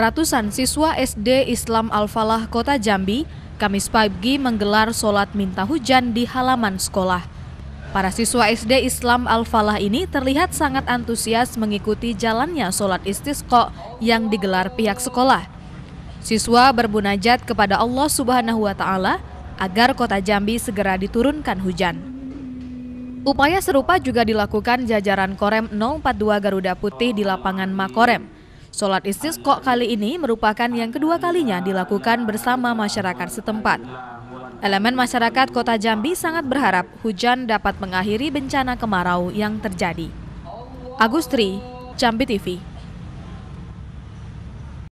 Ratusan siswa SD Islam Al-Falah Kota Jambi, Kamis pagi menggelar sholat minta hujan di halaman sekolah. Para siswa SD Islam Al-Falah ini terlihat sangat antusias mengikuti jalannya sholat istisqo yang digelar pihak sekolah. Siswa berbunajat kepada Allah Subhanahu wa Ta'ala agar kota Jambi segera diturunkan hujan. Upaya serupa juga dilakukan jajaran Korem 042 Garuda Putih di lapangan Makorem Sholat Istisqo kali ini merupakan yang kedua kalinya dilakukan bersama masyarakat setempat. Elemen masyarakat kota Jambi sangat berharap hujan dapat mengakhiri bencana kemarau yang terjadi. Agustri, Jambi TV.